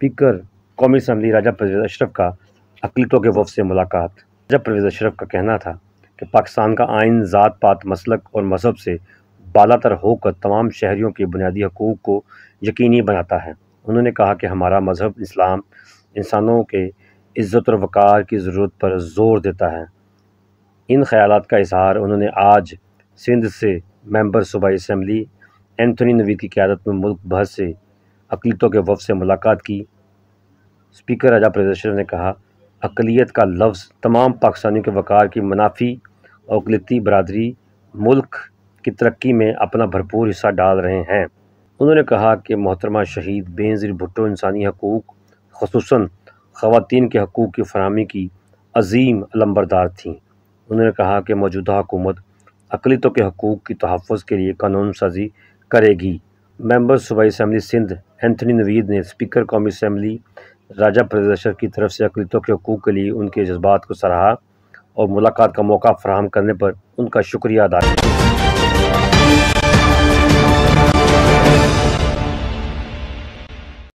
speaker कौमी assembly राजा परवेज़ अशरफ का अकलीतों के वफ से मुलाकात राजा परवेज़ अशरफ का कहना था कि पाकिस्तान का आइन ज़ात पात मसलक और मजहब से बालातर होकर तमाम शहरीों के बुनियादी हकूक़ को यकीनी बनाता है उन्होंने कहा कि हमारा मजहब इस्लाम इंसानों के इज़्ज़त और वक़ार की ज़रूरत पर ज़ोर देता है इन ख्याल का इजहार उन्होंने आज सिंध से मेम्बर सूबाई इसम्बली एंथनी नवीद की क्यादत में मुल्क भर से अकलीतों के वफ से मुलाकात की स्पीकर राजा प्रदर्शन ने कहा अकलीत का लफ्ज़ तमाम पाकिस्तानियों के वक़ार की मुनाफी और अकलती बरदरी मुल्क की तरक्की में अपना भरपूर हिस्सा डाल रहे हैं उन्होंने कहा कि मोहतरमा शहीद बेनजी भुट्टो इंसानी हकूक़ खसूस ख़वान के हकूक़ की फरहमी की अजीम लम्बरदार थीं उन्होंने कहा कि मौजूदा हुकूमत अकलीतों के हकूक़ की तहफ़ के लिए कानून साजी करेगी मेम्बर सूबाई इसम्बली सिंध एंथनी नवीद ने स्पीकर कौमी इसम्बली राजा प्रदर्शक की तरफ से अकलीतों के हकूक़ के लिए उनके जज्बात को सराहा और मुलाकात का मौका फ्राहम करने पर उनका शुक्रिया अदा किया